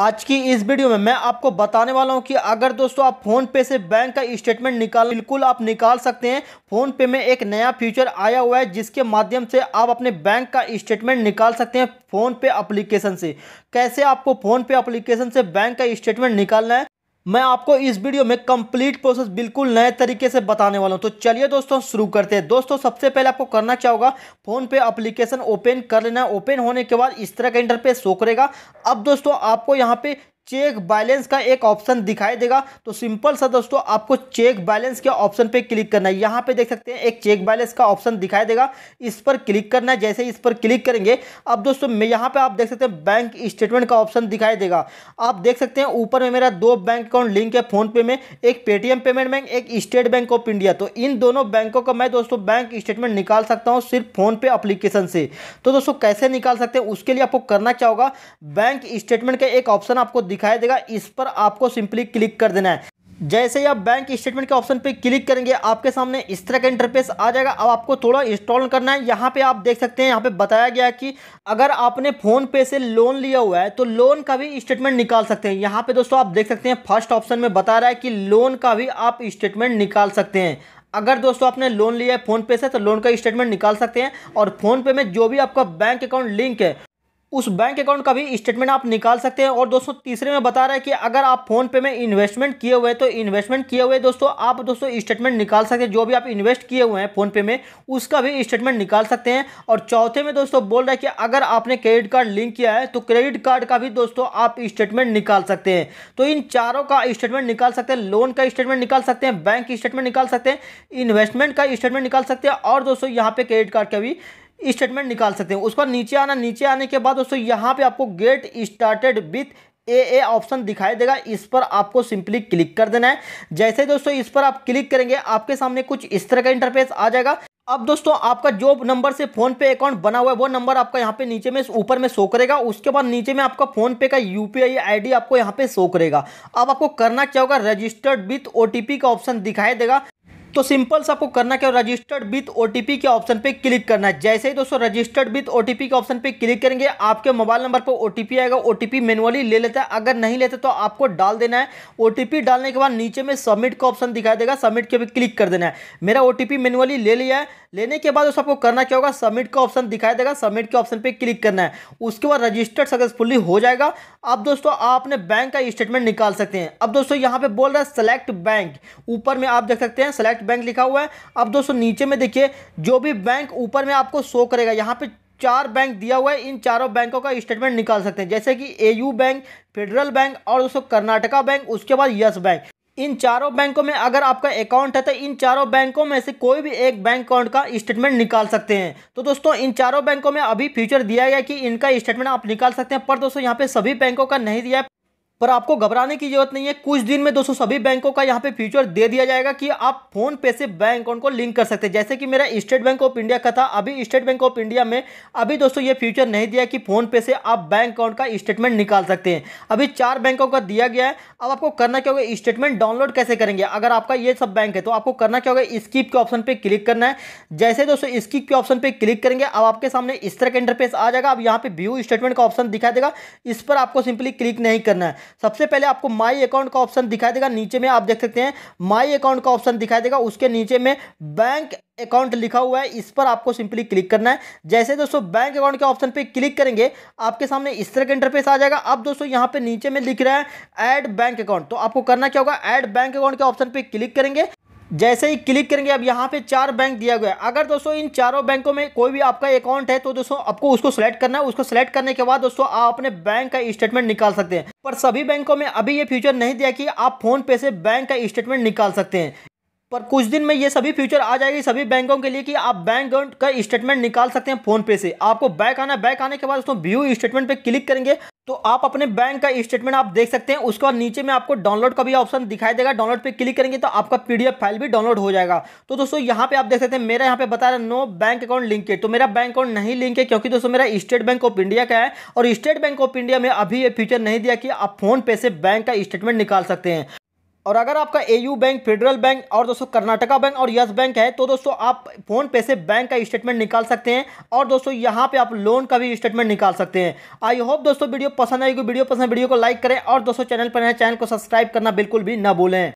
आज की इस वीडियो में मैं आपको बताने वाला हूं कि अगर दोस्तों आप फोन पे से बैंक का स्टेटमेंट निकाल बिल्कुल आप निकाल सकते हैं फोन पे में एक नया फीचर आया हुआ है जिसके माध्यम से आप अपने बैंक का स्टेटमेंट निकाल सकते हैं फोन पे एप्लीकेशन से कैसे आपको फोन पे एप्लीकेशन से बैंक का स्टेटमेंट निकालना है मैं आपको इस वीडियो में कंप्लीट प्रोसेस बिल्कुल नए तरीके से बताने वाला हूं तो चलिए दोस्तों शुरू करते हैं दोस्तों सबसे पहले आपको करना क्या होगा फ़ोन पे एप्लीकेशन ओपन कर लेना है ओपन होने के बाद इस तरह का इंटरफेस शो करेगा अब दोस्तों आपको यहां पे चेक बैलेंस का एक ऑप्शन दिखाई देगा तो सिंपल सा दोस्तों आपको चेक बैलेंस के ऑप्शन पे क्लिक करना है यहाँ पे देख सकते हैं एक चेक बैलेंस का ऑप्शन दिखाई देगा इस पर क्लिक करना है जैसे इस पर क्लिक करेंगे अब दोस्तों मैं यहाँ पे आप देख सकते हैं बैंक स्टेटमेंट का ऑप्शन दिखाई देगा आप देख सकते हैं ऊपर में मेरा दो बैंक अकाउंट लिंक है फोनपे में एक पेटीएम पेमेंट बैंक एक स्टेट बैंक ऑफ इंडिया तो इन दोनों बैंकों का मैं दोस्तों बैंक स्टेटमेंट निकाल सकता हूँ सिर्फ फोनपे अप्लीकेशन से तो दोस्तों कैसे निकाल सकते हैं उसके लिए आपको करना क्या होगा बैंक स्टेटमेंट का एक ऑप्शन आपको दिखाई देगा इस पर आपको सिंपली क्लिक कर देना है जैसे ही आप बैंक स्टेटमेंट के ऑप्शन पे क्लिक करेंगे आपके सामने इस तरह का इंटरफेस आ जाएगा अब आपको थोड़ा इंस्टॉल करना है यहाँ पे आप देख सकते हैं यहाँ पे बताया गया है कि अगर आपने फ़ोन पे से लोन लिया हुआ है तो लोन का भी स्टेटमेंट निकाल सकते हैं यहाँ पे दोस्तों आप देख सकते हैं फर्स्ट ऑप्शन में बता रहा है कि लोन का भी आप स्टेटमेंट निकाल सकते हैं अगर दोस्तों आपने लोन लिया है फोन पे से तो लोन का स्टेटमेंट निकाल सकते हैं और फोन पे में जो भी आपका बैंक अकाउंट लिंक है उस बैंक अकाउंट का भी स्टेटमेंट आप निकाल सकते हैं और दोस्तों तीसरे में बता रहा है कि अगर आप फोन पे में इन्वेस्टमेंट किए हुए हैं तो इन्वेस्टमेंट किए हुए दोस्तों आप दोस्तों स्टेटमेंट निकाल सकते हैं जो भी आप इन्वेस्ट किए हुए हैं फोन पे में उसका भी स्टेटमेंट निकाल सकते हैं और चौथे में दोस्तों बोल रहा है कि अगर आपने क्रेडिट कार्ड लिंक किया है तो क्रेडिट कार्ड का भी दोस्तों आप स्टेटमेंट निकाल सकते हैं तो इन चारों का स्टेटमेंट निकाल सकते हैं लोन का स्टेटमेंट निकाल सकते हैं बैंक स्टेटमेंट निकाल सकते हैं इन्वेस्टमेंट का स्टेटमेंट निकाल सकते हैं और दोस्तों यहाँ पे क्रेडिट कार्ड का भी स्टेटमेंट निकाल सकते हैं उसका नीचे आना नीचे आने के बाद दोस्तों यहाँ पे आपको get started with a a option दिखाई देगा इस पर आपको सिंपली क्लिक कर देना है जैसे दोस्तों इस पर आप क्लिक करेंगे आपके सामने कुछ इस तरह का इंटरफेस आ जाएगा अब दोस्तों आपका जो नंबर से फोन पे अकाउंट बना हुआ है वो नंबर आपका यहाँ पे नीचे में ऊपर में शो करेगा उसके बाद नीचे में आपका फोन पे का यूपीआई आईडी आपको यहाँ पे शो करेगा अब आपको करना क्या होगा रजिस्टर्ड विथ ओटीपी का ऑप्शन दिखाई देगा तो सिंपल से आपको करना क्या रजिस्टर्ड विथ ओटीपी के ऑप्शन पे क्लिक करना है जैसे ही दोस्तों रजिस्टर्ड विथ ओटीपी के ऑप्शन पे क्लिक करेंगे आपके मोबाइल नंबर पर ओटीपी आएगा ओटीपी मैनुअली ले लेता है अगर नहीं लेते तो आपको डाल देना है ओटीपी डालने के बाद नीचे में सबमिट का ऑप्शन दिखाई देगा सबमिट के भी क्लिक कर देना है मेरा ओटीपी मैनुअली ले लिया है लेने के बाद दोस्तों आपको करना क्या होगा सबमिट का ऑप्शन दिखाई देगा सबमिट के ऑप्शन पर क्लिक करना है उसके बाद रजिस्टर्ड सक्सेसफुली हो जाएगा अब दोस्तों आप अपने बैंक का स्टेटमेंट निकाल सकते हैं अब दोस्तों यहाँ पे बोल रहा है सेलेक्ट बैंक ऊपर में आप देख सकते हैं सेलेक्ट डायरेक्ट बैंक लिखा हुआ है अब दोस्तों नीचे में देखिए जो भी बैंक ऊपर में आपको शो करेगा यहाँ पे चार बैंक दिया हुआ है इन चारों बैंकों का स्टेटमेंट निकाल सकते हैं जैसे कि एयू बैंक फेडरल बैंक और दोस्तों कर्नाटका बैंक उसके बाद यस बैंक इन चारों बैंकों में अगर आपका अकाउंट है तो इन चारों बैंकों में से कोई भी एक बैंक अकाउंट का स्टेटमेंट निकाल सकते हैं तो दोस्तों इन चारों बैंकों में अभी फ्यूचर दिया गया कि इनका स्टेटमेंट आप निकाल सकते हैं पर दोस्तों यहाँ पे सभी बैंकों का नहीं दिया है पर आपको घबराने की जरूरत नहीं है कुछ दिन में दोस्तों सभी बैंकों का यहाँ पे फ्यूचर दे दिया जाएगा कि आप फोन पे से बैंक अकाउंट को लिंक कर सकते हैं जैसे कि मेरा स्टेट बैंक ऑफ इंडिया का था अभी स्टेट बैंक ऑफ इंडिया में अभी दोस्तों ये फ्यूचर नहीं दिया कि फोन पे से आप बैंक अकाउंट का स्टेटमेंट निकाल सकते हैं अभी चार बैंकों का दिया गया है अब आपको करना क्या होगा स्टेटमेंट डाउनलोड कैसे करेंगे अगर आपका ये सब बैंक है तो आपको करना क्या होगा स्कीप के ऑप्शन पर क्लिक करना है जैसे दोस्तों स्कीप के ऑप्शन पर क्लिक करेंगे अब आपके सामने इस तरह का इंटरपेस आ जाएगा अब यहाँ पे व्यू स्टेटमेंट का ऑप्शन दिखा देगा इस पर आपको सिंपली क्लिक नहीं करना है सबसे पहले आपको माई अकाउंट का ऑप्शन दिखाई देगा नीचे में आप देख सकते हैं माई अकाउंट का ऑप्शन दिखाई देगा उसके नीचे में बैंक अकाउंट लिखा हुआ है इस पर आपको सिंपली क्लिक करना है जैसे दोस्तों बैंक अकाउंट के ऑप्शन पे क्लिक करेंगे आपके सामने इस तरह का इंटरफेस आ जाएगा अब दोस्तों यहां पे नीचे में लिख रहा है ऐड बैंक अकाउंट तो आपको करना क्या होगा ऐड बैंक अकाउंट के ऑप्शन पे क्लिक करेंगे जैसे ही क्लिक करेंगे अब यहाँ पे चार बैंक दिया गया है अगर दोस्तों इन चारों बैंकों में कोई भी आपका अकाउंट है तो दोस्तों आपको उसको सेलेक्ट करना है उसको सेलेक्ट करने के बाद दोस्तों आप अपने बैंक का स्टेटमेंट निकाल सकते हैं पर सभी बैंकों में अभी ये फ्यूचर नहीं दिया कि आप फोन पे से बैंक का स्टेटमेंट निकाल सकते हैं पर कुछ दिन में ये सभी फ्यूचर आ जाएगी सभी बैंकों के लिए कि आप बैंक अकाउंट का स्टेटमेंट निकाल सकते हैं फोन पे से आपको बैक आना बैक आने के बाद दोस्तों व्यू स्टेटमेंट पे क्लिक करेंगे तो आप अपने बैंक का स्टेटमेंट आप देख सकते हैं उसके बाद नीचे में आपको डाउनलोड का भी ऑप्शन दिखाई देगा डाउनलोड पे क्लिक करेंगे तो आपका पीडीएफ फाइल भी डाउनलोड हो जाएगा तो दोस्तों यहाँ पे आप देख सकते हैं मेरा यहाँ पे बता रहा है नो बैंक अकाउंट लिंक है तो मेरा बैंक अकाउंट नहीं लिंक है क्योंकि दोस्तों मेरा स्टेट बैंक ऑफ इंडिया का है और स्टेट बैंक ऑफ इंडिया में अभी ये फीचर नहीं दिया कि आप फोन पे से बैंक का स्टेटमेंट निकाल सकते हैं और अगर आपका एयू बैंक फेडरल बैंक और दोस्तों कर्नाटका बैंक और यस बैंक है तो दोस्तों आप फोन पे से बैंक का स्टेटमेंट निकाल सकते हैं और दोस्तों यहाँ पे आप लोन का भी स्टेटमेंट निकाल सकते हैं आई होप दोस्तों वीडियो पसंद आएगी वीडियो पसंद वीडियो को लाइक करें और दोस्तों चैनल पर नए चैनल को सब्सक्राइब करना बिल्कुल भी ना भूलें